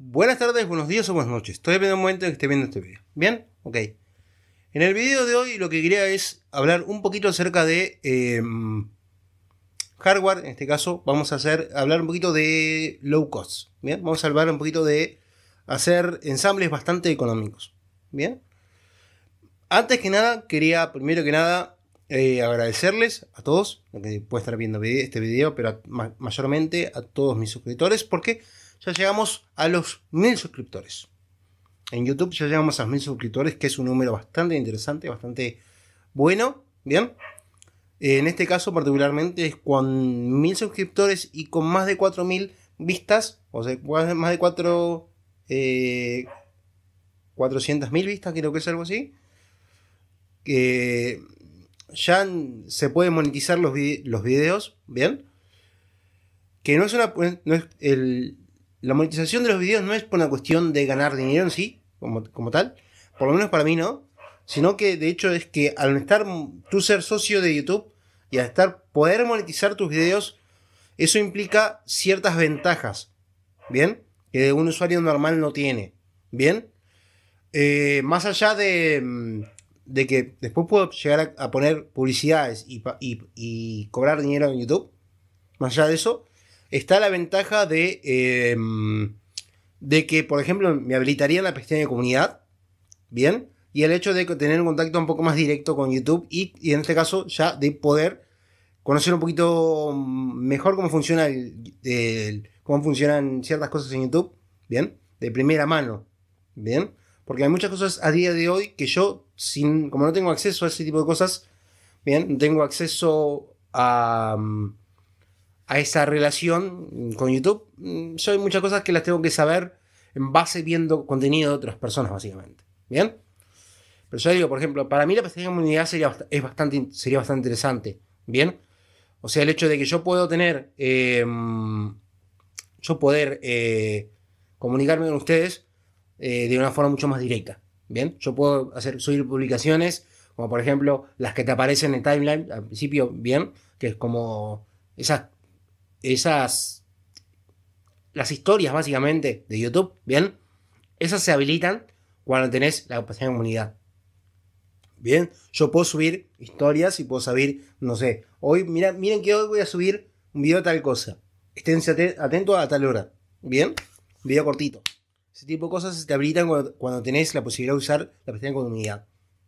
Buenas tardes, buenos días o buenas noches. Estoy viendo un momento en que esté viendo este video. ¿Bien? Ok. En el video de hoy lo que quería es hablar un poquito acerca de em, hardware. En este caso vamos a hacer, hablar un poquito de low cost. ¿Bien? Vamos a hablar un poquito de hacer ensambles bastante económicos. ¿Bien? Antes que nada, quería primero que nada eh, agradecerles a todos, que pueden estar viendo este video, pero mayormente a todos mis suscriptores, porque ya llegamos a los mil suscriptores. En YouTube ya llegamos a los mil suscriptores, que es un número bastante interesante, bastante bueno. Bien. En este caso particularmente es con mil suscriptores y con más de 4000 vistas, o sea, más de 4... Eh, 400.000 vistas, creo que es algo así. Que... ya se pueden monetizar los, los videos, ¿bien? Que no es una... No es el, la monetización de los videos no es por una cuestión de ganar dinero en sí, como, como tal, por lo menos para mí no, sino que de hecho es que al estar tú ser socio de YouTube y al estar poder monetizar tus videos, eso implica ciertas ventajas, ¿bien? Que un usuario normal no tiene, ¿bien? Eh, más allá de, mm, de, que después puedo llegar a, poner publicidades y, y, cobrar dinero en YouTube, más allá de eso, está la ventaja de, em, de que, por ejemplo, me habilitaría la pestaña de comunidad, ¿bien? Y el hecho de tener un contacto un poco más directo con YouTube y, en este caso ya de poder conocer un poquito mm, mejor cómo funciona el, cómo funcionan ciertas cosas en YouTube, ¿bien? De primera mano, ¿bien? Porque hay muchas cosas a día de hoy que yo, sin, como no tengo acceso a ese tipo de cosas, ¿bien? tengo acceso a... Mm, a esa relación con YouTube, mm, yo hay muchas cosas que las tengo que saber en base viendo contenido de otras personas, básicamente. ¿Bien? Pero yo digo, por ejemplo, para mí la pestaña de comunidad sería, es bastante, sería bastante interesante. ¿Bien? O sea, el hecho de que yo puedo tener, em, yo poder eh, comunicarme con ustedes eh, de una forma mucho más directa. ¿Bien? Yo puedo hacer, subir publicaciones, como por ejemplo las que te aparecen en timeline al principio, ¿bien? Que es como esas esas, las historias básicamente de YouTube, ¿bien? Esas se habilitan cuando tenés la capacidad de comunidad. Bien, yo puedo subir historias y puedo subir, no sé, hoy, mira, miren que hoy voy a subir un video de tal cosa. Estén atentos a tal hora. Bien, un video cortito. Ese tipo de cosas se te habilitan cuando, cuando tenés la posibilidad de usar la capacidad de comunidad.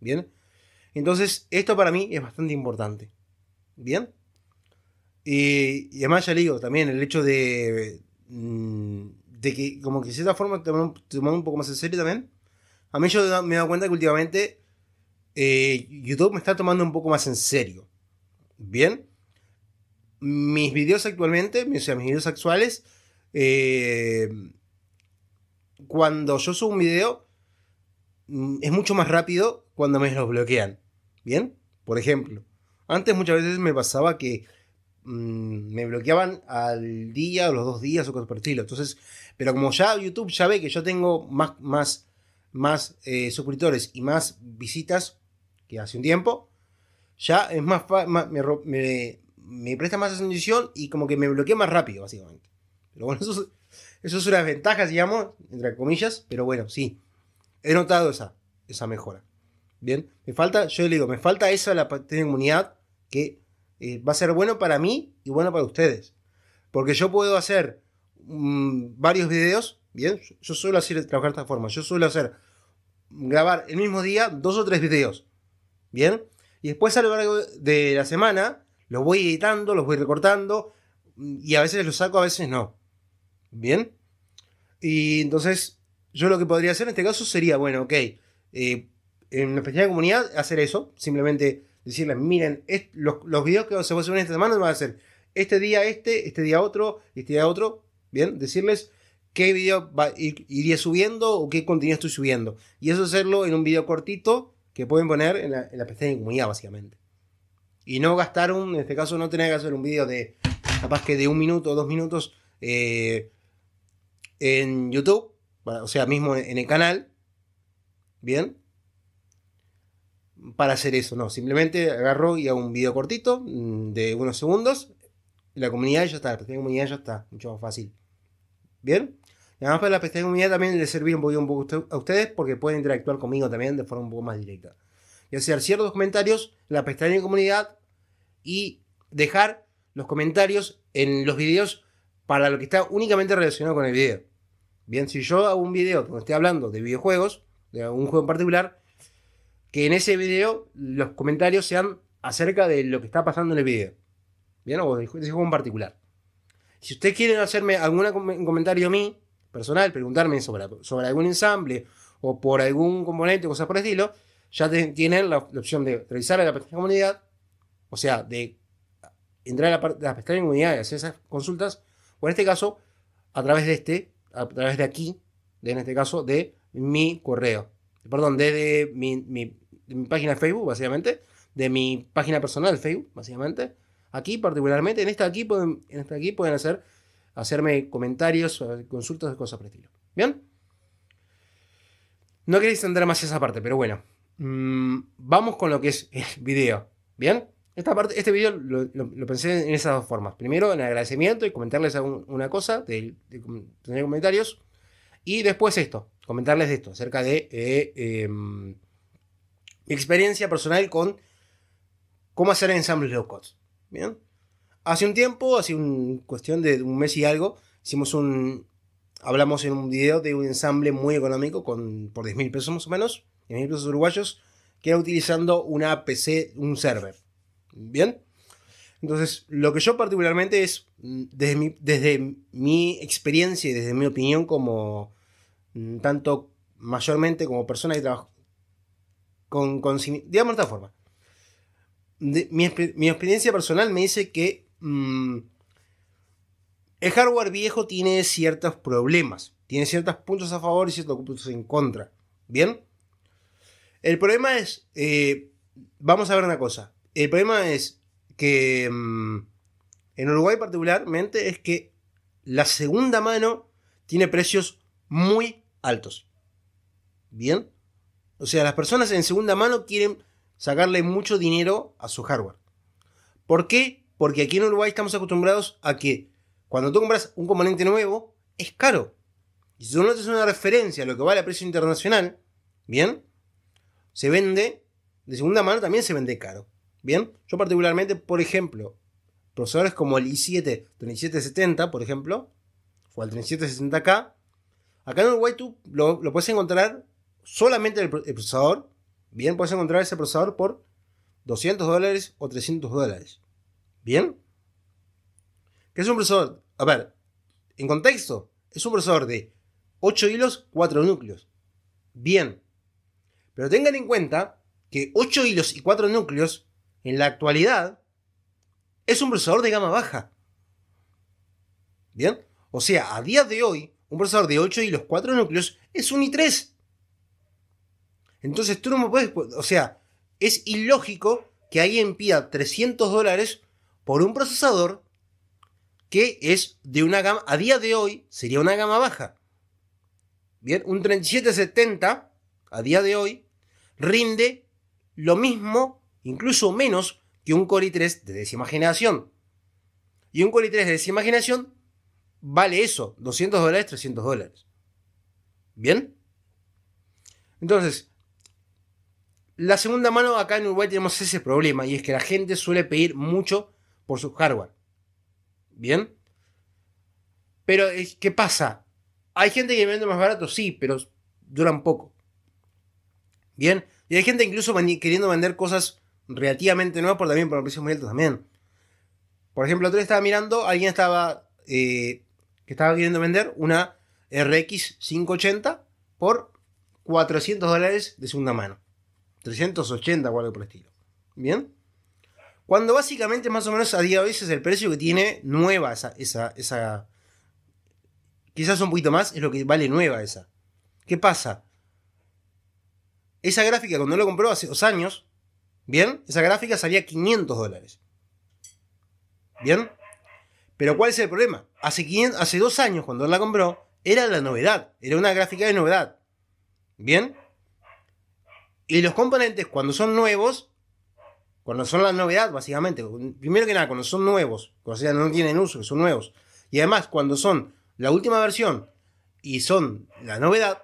Bien, entonces esto para mí es bastante importante. Bien. Eh, y, además ya digo, también el hecho de, mm, de que como que de cierta forma tomando un poco más en serio también. A mí yo me he dado cuenta que últimamente eh, YouTube me está tomando un poco más en serio. Bien. Mis videos actualmente, o sea, mis videos actuales, eh, cuando yo subo un video, mm, es mucho más rápido cuando me los bloquean. Bien. Por ejemplo, antes muchas veces me pasaba que Mm, me bloqueaban al día o los dos días o cosas por el estilo. Entonces, pero como ya YouTube ya ve que yo tengo más, más, más eh, suscriptores y más visitas que hace un tiempo, ya es más, me, me, me, presta más atención y como que me bloquea más rápido, básicamente. Pero bueno, eso, es una ventaja digamos, entre comillas, pero bueno, sí. He notado esa, esa mejora. Bien, me falta, yo le digo, me falta esa la de inmunidad que eh, va a ser bueno para mí y bueno para ustedes. Porque yo puedo hacer mm, varios videos, ¿bien? Yo suelo hacer, trabajar de esta forma. Yo suelo hacer, grabar el mismo día dos o tres videos, ¿bien? Y después a lo largo de la semana los voy editando, los voy recortando mm, y a veces los saco, a veces no. ¿Bien? Y entonces yo lo que podría hacer en este caso sería, bueno, ok, eh, en la pequeña comunidad hacer eso, simplemente decirles, miren, los, los, videos que se van a subir esta semana van a ser este día este, este día otro, este día otro, bien, decirles qué video iría subiendo o qué contenido estoy subiendo. Y eso hacerlo en un video cortito que pueden poner en la, pestaña de comunidad, básicamente. Y no gastar un, en este caso no tener que hacer un video de, capaz que de un minuto o dos minutos eh, en YouTube, o sea, mismo en el canal, bien, para hacer eso, no. Simplemente agarro y hago un video cortito mm, de unos segundos. La comunidad ya está, la pestaña de comunidad ya está, mucho más fácil. ¿Bien? además para la pestaña de comunidad también les servir un poquito un poco a ustedes porque pueden interactuar conmigo también de forma un poco más directa. Y hacer ciertos comentarios en la pestaña de comunidad y dejar los comentarios en los videos para lo que está únicamente relacionado con el video. Bien, si yo hago un video donde esté hablando de videojuegos, de algún juego en particular, que en ese video los comentarios sean acerca de lo que está pasando en el video. Bien, o de ese juego en particular. Si ustedes quieren hacerme algún comentario a mí, personal, preguntarme sobre, sobre algún ensamble o por algún componente o cosas por el estilo, ya tienen la, opción de revisar a la pestaña de comunidad, o sea, de entrar a la, la pestaña de comunidad y hacer esas consultas, o en este caso, a través de este, a través de aquí, en este caso, de mi correo, perdón, desde mi de mi página de Facebook, básicamente, de mi página personal Facebook, básicamente. Aquí particularmente, en esta aquí pueden, aquí pueden hacer, hacerme comentarios, eh, consultas, de cosas por el estilo. ¿Bien? No quería extender más esa parte, pero bueno. Mm, vamos con lo que es el video. ¿Bien? Esta parte, este video lo, pensé en esas dos formas. Primero, en agradecimiento y comentarles alguna cosa, tener comentarios. Y después esto, comentarles esto acerca de eh, em, mi experiencia personal con cómo hacer ensambles low cost. ¿Bien? Hace un tiempo, hace un cuestión de un mes y algo, hicimos un. Hablamos en un video de un ensamble muy económico con, por 10 mil pesos más o menos, 10 mil pesos uruguayos, que era utilizando una PC, un server. ¿Bien? Entonces, lo que yo particularmente es, mm, desde mi, desde mi experiencia y desde mi opinión como mm, tanto mayormente como persona que, trabajo con, digamos de esta forma. mi, experiencia personal me dice que mm, el hardware viejo tiene ciertos problemas, tiene ciertos puntos a favor y ciertos puntos en contra. ¿Bien? El problema es, eh, vamos a ver una cosa, el problema es que mm, en Uruguay particularmente es que la segunda mano tiene precios muy altos. ¿Bien? O sea, las personas en segunda mano quieren sacarle mucho dinero a su hardware. ¿Por qué? Porque aquí en Uruguay estamos acostumbrados a que cuando tú compras un componente nuevo, es caro. Y si tú no haces una referencia a lo que vale a precio internacional, ¿bien? Se vende, de segunda mano también se vende caro. ¿Bien? Yo particularmente, por ejemplo, procesadores como el i7 3770, por ejemplo, o el 3760 k acá en Uruguay tú lo puedes encontrar solamente el, procesador, bien, puedes encontrar ese procesador por 200 dólares o 300 dólares. ¿Bien? ¿Qué es un procesador? A ver, en contexto, es un procesador de 8 hilos, 4 núcleos. Bien. Pero tengan en cuenta que 8 hilos y 4 núcleos, en la actualidad, es un procesador de gama baja. ¿Bien? O sea, a día de hoy, un procesador de 8 hilos, 4 núcleos es un i3. Entonces tú no me puedes. O sea, es ilógico que alguien pida 300 dólares por un procesador que es de una gama. A día de hoy sería una gama baja. Bien, un 3770 a día de hoy rinde lo mismo, incluso menos, que un Core i3 de décima generación. Y un Core i3 de décima generación vale eso, 200 dólares, 300 dólares. ¿Bien? Entonces, la segunda mano, acá en Uruguay tenemos ese problema y es que la gente suele pedir mucho por su hardware. ¿Bien? Pero, ¿qué pasa? Hay gente que vende más barato, sí, pero duran poco. ¿Bien? Y hay gente incluso queriendo vender cosas relativamente nuevas, por también por precios muy altos también. Por ejemplo, otro día estaba mirando, alguien estaba eh, que estaba queriendo vender una RX 580 por 400 dólares de segunda mano. 380 o algo por el estilo. ¿Bien? Cuando básicamente más o menos a día de hoy es el precio que tiene nueva esa, esa, Quizás un poquito más es lo que vale nueva esa. ¿Qué pasa? Esa gráfica cuando la compró hace dos años, ¿bien? Esa gráfica salía 500 dólares. ¿Bien? Pero ¿cuál es el problema? Hace, hace dos años cuando la compró, era la novedad, era una gráfica de novedad. ¿Bien? Y los componentes, cuando son nuevos, cuando son la novedad, básicamente, primero que nada, cuando son nuevos, o sea, no tienen uso, que son nuevos, y además cuando son la última versión y son la novedad,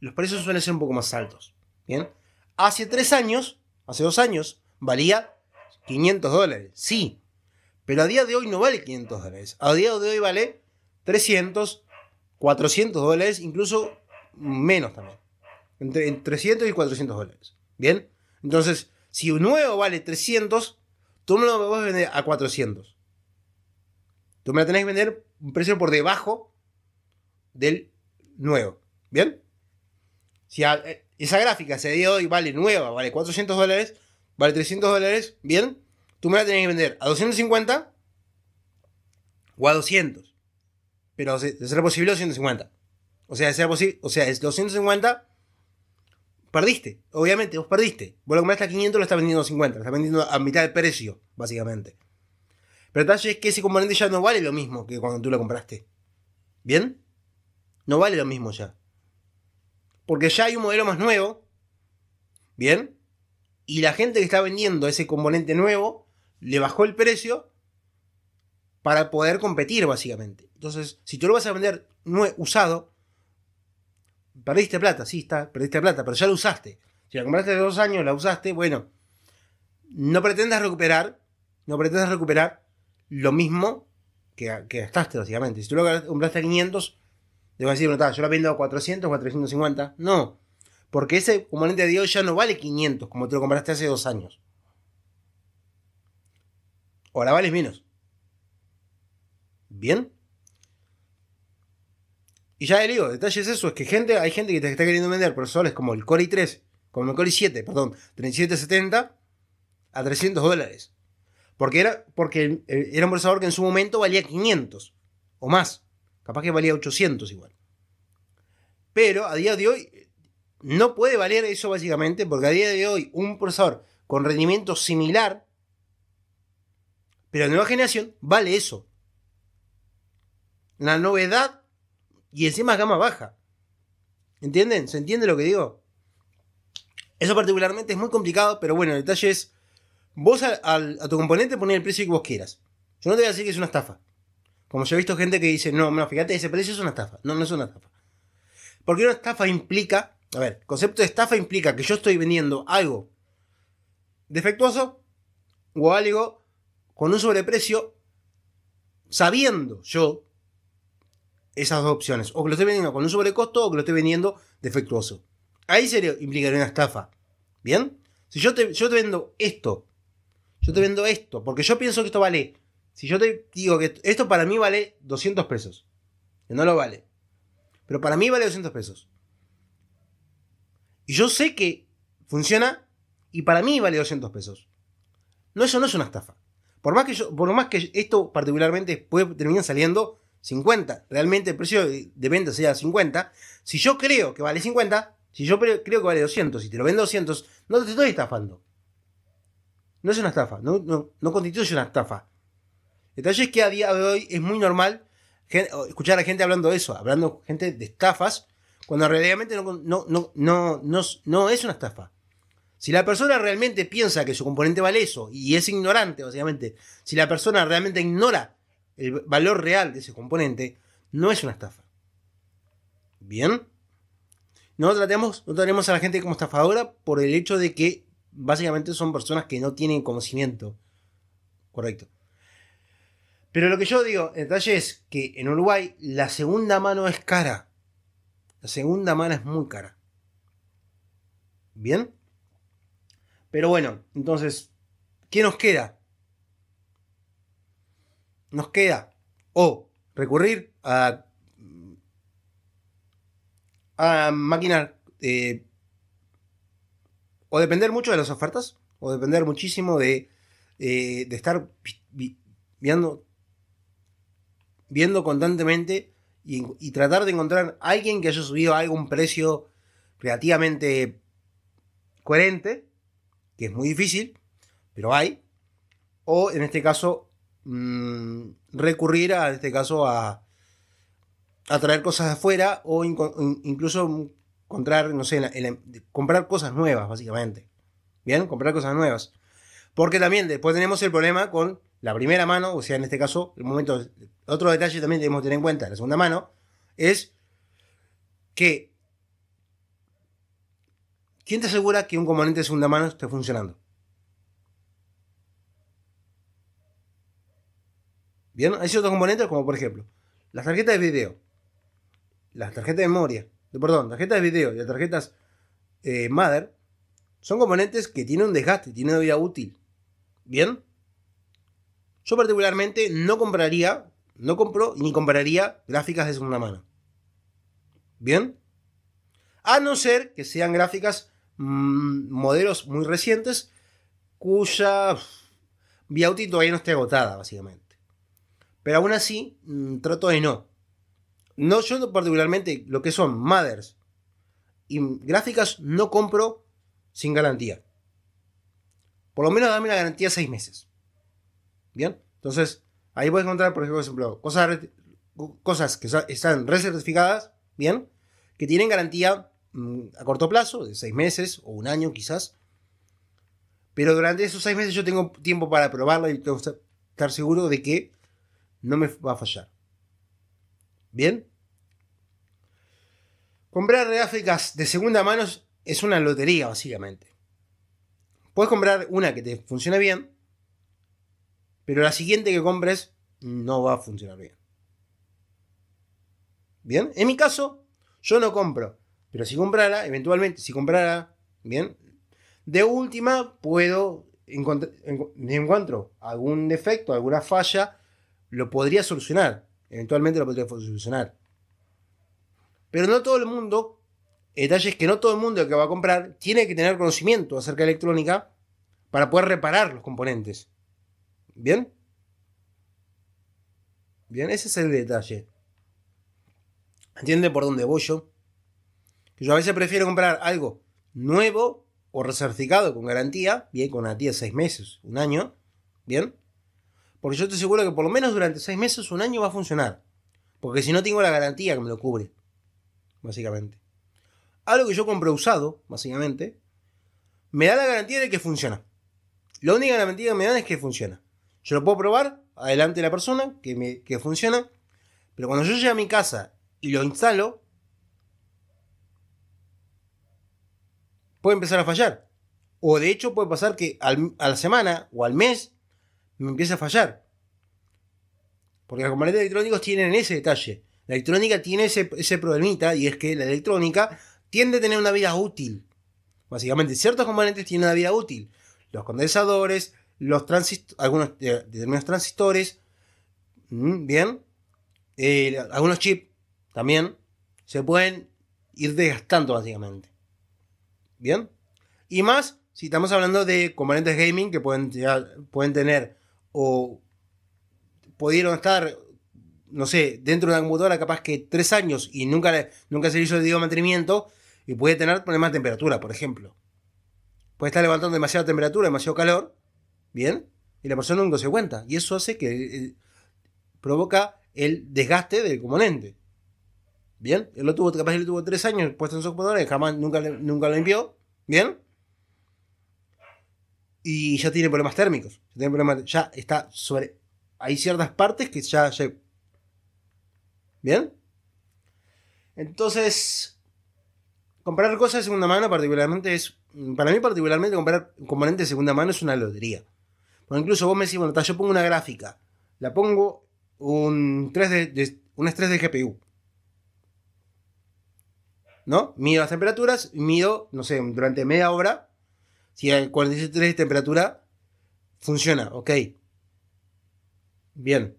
los precios suelen ser un poco más altos. Bien, hace tres años, hace dos años, valía 500 dólares, sí, pero a día de hoy no vale 500 dólares, a día de hoy vale 300, 400 dólares, incluso menos también. Entre 300 y 400 dólares. ¿Bien? Entonces, si un nuevo vale 300, tú me lo vas a vender a 400. Tú me la tenés que vender un precio por debajo del nuevo. ¿Bien? Si eh, esa gráfica se dio y vale nueva, vale 400 dólares, vale 300 dólares, ¿bien? Tú me la tenés que vender a 250 o a 200. Pero de ser posible, 250. O sea, o sea, es 250 perdiste. Obviamente, vos perdiste. Vos lo compraste a 500, lo estás vendiendo a 50. Lo estás vendiendo a mitad del precio, básicamente. Pero el detalle es que ese componente ya no vale lo mismo que cuando tú lo compraste. ¿Bien? No vale lo mismo ya. Porque ya hay un modelo más nuevo. ¿Bien? Y la gente que está vendiendo ese componente nuevo le bajó el precio para poder competir, básicamente. Entonces, si tú lo vas a vender usado, perdiste plata, sí, está, perdiste plata, pero ya la usaste. Si la compraste hace dos años, la usaste, bueno, no pretendas recuperar, no pretendas recuperar lo mismo que, gastaste, básicamente. Si tú lo compraste a 500, te vas a decir, no, está, yo la vendo a 400, 450. No, porque ese componente de hoy ya no vale 500 como te lo compraste hace dos años. O Ahora vales menos. ¿Bien? Y ya le digo, detalles eso, es que gente, hay gente que te está queriendo vender procesadores como el Core i3, como el Core i7, perdón, 3770 a 300 dólares. Porque era, porque era un procesador que en su momento valía 500 o más. Capaz que valía 800 igual. Pero a día de hoy no puede valer eso básicamente porque a día de hoy un procesador con rendimiento similar, pero de nueva generación, vale eso. La novedad y encima gama baja. ¿Entienden? ¿Se entiende lo que digo? Eso particularmente es muy complicado, pero bueno, el detalle es, vos a, tu componente ponés el precio que vos quieras. Yo no te voy a decir que es una estafa. Como yo he visto gente que dice, no, no, fíjate, ese precio es una estafa. No, no es una estafa. Porque una estafa implica, a ver, el concepto de estafa implica que yo estoy vendiendo algo defectuoso o algo con un sobreprecio sabiendo yo esas dos opciones. O que lo esté vendiendo con un sobrecosto o que lo esté vendiendo defectuoso. Ahí sería, implicaría una estafa. ¿Bien? Si yo te, yo te vendo esto, yo te vendo esto, porque yo pienso que esto vale. Si yo te digo que esto para mí vale 200 pesos, que no lo vale, pero para mí vale 200 pesos. Y yo sé que funciona y para mí vale 200 pesos. No, eso no es una estafa. Por más que, por más que esto particularmente puede terminar saliendo 50, realmente el precio de venta sea 50, si yo creo que vale 50, si yo creo que vale 200 y te lo vendo 200, no te estoy estafando. No es una estafa, no, constituye una estafa. El detalle es que a día de hoy es muy normal escuchar a gente hablando de eso, hablando gente de estafas, cuando realmente no, no, no, no, es una estafa. Si la persona realmente piensa que su componente vale eso y es ignorante, básicamente, si la persona realmente ignora el valor real de ese componente, no es una estafa. ¿Bien? No tratemos, no tratemos a la gente como estafadora por el hecho de que básicamente son personas que no tienen conocimiento. Correcto. Pero lo que yo digo, el detalle es que en Uruguay la segunda mano es cara. La segunda mano es muy cara. ¿Bien? Pero bueno, entonces, ¿qué nos queda? nos queda o recurrir a, a eh, o depender mucho de las ofertas o depender muchísimo de, eh, de estar viendo, viendo constantemente y, y, tratar de encontrar a alguien que haya subido a algún precio relativamente coherente, que es muy difícil, pero hay, o en este caso Mm, recurrir a, este caso a, a traer cosas de afuera o incluso encontrar, no sé, comprar cosas nuevas, básicamente. ¿Bien? Comprar cosas nuevas. Porque también después tenemos el problema con la primera mano, o sea, en este caso, el momento, otro detalle también debemos tener en cuenta, la segunda mano, es que ¿quién te asegura que un componente de segunda mano esté funcionando? ¿Bien? Hay ciertos componentes como por ejemplo las tarjetas de video, las tarjetas de memoria, perdón, tarjetas de video y las tarjetas eh, Mother son componentes que tienen un desgaste, tienen una vida útil. ¿Bien? Yo particularmente no compraría, no compro ni compraría gráficas de segunda mano. ¿Bien? A no ser que sean gráficas mm, modelos muy recientes cuya vida útil todavía no esté agotada, básicamente. Pero aún así, mm, trato de no. No, yo particularmente lo que son mothers y gráficas no compro sin garantía. Por lo menos dame la garantía de meses. Bien, entonces ahí voy a encontrar, por ejemplo, cosas, cosas que están recertificadas, bien, que tienen garantía mm, a corto plazo, de seis meses o un año quizás. Pero durante esos seis meses yo tengo tiempo para probarla y estar seguro de que no me va a fallar. ¿Bien? Comprar gráficas de segunda mano es una lotería, básicamente. Puedes comprar una que te funcione bien, pero la siguiente que compres no va a funcionar bien. ¿Bien? En mi caso, yo no compro, pero si comprara, eventualmente, si comprara, ¿bien? De última, puedo encontrar, encuentro algún defecto, alguna falla lo podría solucionar. Eventualmente lo podría solucionar. Pero no todo el mundo, detalle es que no todo el mundo que va a comprar tiene que tener conocimiento acerca de electrónica para poder reparar los componentes. ¿Bien? Bien, ese es el detalle. ¿Entiende por dónde voy yo? yo a veces prefiero comprar algo nuevo o recertificado con garantía, bien, con garantía de seis meses, un año, bien, porque yo estoy seguro que por lo menos durante seis meses, un año va a funcionar. Porque si no tengo la garantía que me lo cubre. Básicamente. Algo que yo compré usado, básicamente, me da la garantía de que funciona. La única garantía que me dan es que funciona. Yo lo puedo probar, adelante la persona, que, me, que funciona. Pero cuando yo llego a mi casa y lo instalo, puede empezar a fallar. O de hecho puede pasar que a la semana o al mes me empieza a fallar. Porque los componentes electrónicos tienen ese detalle. La electrónica tiene ese, problemita y es que la electrónica tiende a tener una vida útil. Básicamente, ciertos componentes tienen una vida útil. Los condensadores, los transistores. algunos eh, determinados transistores, mm, bien, eh, algunos chips también se pueden ir desgastando básicamente. Bien, y más si estamos hablando de componentes gaming que pueden, pueden tener o pudieron estar, no sé, dentro de una computadora capaz que tres años y nunca, nunca se hizo el mantenimiento y puede tener problemas de temperatura, por ejemplo. Puede estar levantando demasiada temperatura, demasiado calor, ¿bien? Y la persona nunca se cuenta. Y eso hace que eh, provoca el desgaste del componente. ¿Bien? Él lo tuvo, capaz que lo tuvo tres años puesto en su computadora y jamás nunca, nunca lo limpió. ¿Bien? y ya tiene problemas térmicos. Ya, tiene problemas, ya está sobre. Hay ciertas partes que ya, ¿Bien? Entonces. Comprar cosas de segunda mano, particularmente, es. Para mí, particularmente, comprar componentes de segunda mano es una lotería. Porque incluso vos me decís, bueno, yo pongo una gráfica. La pongo un 3 d un estrés de GPU. ¿No? Mido las temperaturas, mido, no sé, durante media hora si a 43 de temperatura, funciona, ok. Bien.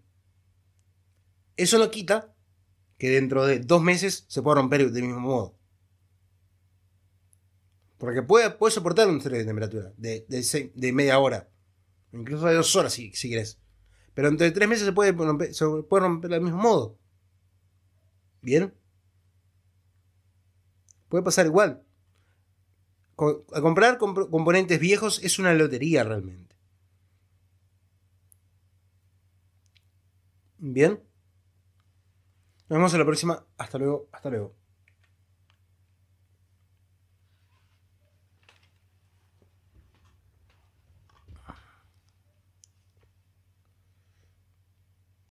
Eso no quita que dentro de dos meses se pueda romper del mismo modo. Porque puede, puede soportar un 3 de temperatura de, media hora. Incluso de dos horas si, si querés. Pero de tres meses se puede romper, se puede romper del mismo modo. ¿Bien? Puede pasar igual comprar componentes viejos es una lotería realmente. Bien. Nos vemos en la próxima. Hasta luego. Hasta luego.